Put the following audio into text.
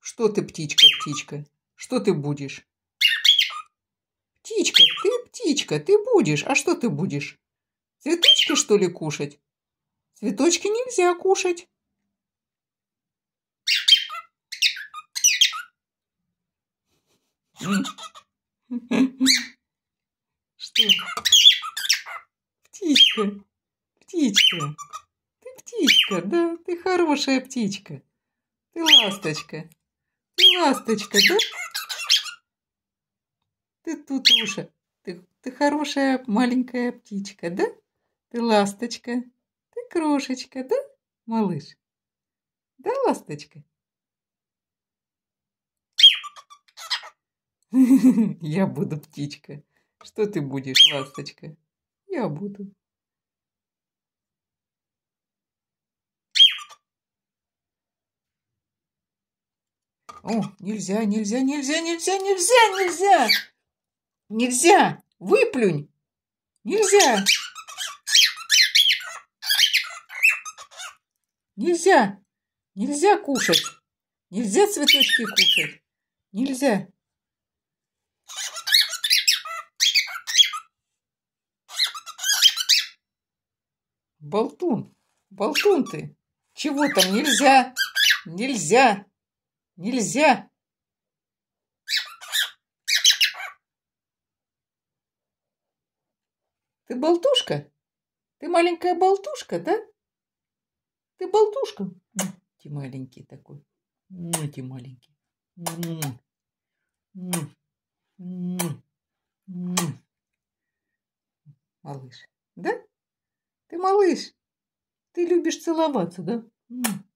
Что ты, птичка, птичка? Что ты будешь? Птичка, ты птичка, ты будешь. А что ты будешь? Цветочки, что ли, кушать? Цветочки нельзя кушать. Что? Птичка, птичка, ты птичка, да, ты хорошая птичка, ты ласточка. Ласточка, да? Ты тут уже, Ты, ты хорошая маленькая птичка, да? Ты ласточка. Ты крошечка, да, малыш? Да, ласточка? Я буду птичка. Что ты будешь, ласточка? Я буду. О, нельзя, нельзя, нельзя, нельзя, нельзя, нельзя! Нельзя! Выплюнь! Нельзя! Нельзя! Нельзя кушать! Нельзя цветочки кушать! Нельзя! Болтун! Болтун ты! Чего там нельзя? Нельзя! Нельзя! Ты болтушка? Ты маленькая болтушка, да? Ты болтушка? Ну, ты маленький такой. Ну, ты маленький. Ну, ну, малыш, да? Ты малыш. Ты любишь целоваться, да?